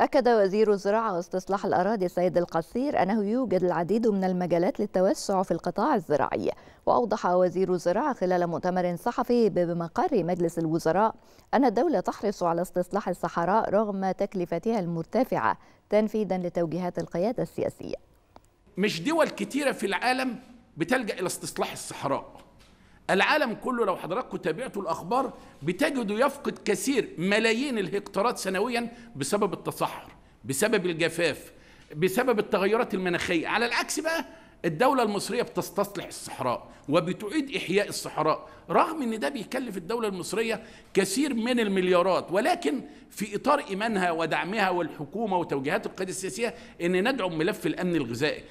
أكد وزير الزراعة واستصلاح الأراضي السيد القصير أنه يوجد العديد من المجالات للتوسع في القطاع الزراعي وأوضح وزير الزراعة خلال مؤتمر صحفي بمقر مجلس الوزراء أن الدولة تحرص على استصلاح الصحراء رغم تكلفتها المرتفعة تنفيذا لتوجيهات القيادة السياسية مش دول كتيرة في العالم بتلجأ إلى استصلاح الصحراء العالم كله لو حضراتكم تابعتوا الأخبار بتجدوا يفقد كثير ملايين الهكتارات سنويا بسبب التصحر بسبب الجفاف بسبب التغيرات المناخية على العكس بقى الدولة المصرية بتستصلح الصحراء وبتعيد إحياء الصحراء رغم أن ده بيكلف الدولة المصرية كثير من المليارات ولكن في إطار إيمانها ودعمها والحكومة وتوجيهات القيادة السياسية أن ندعم ملف الأمن الغذائي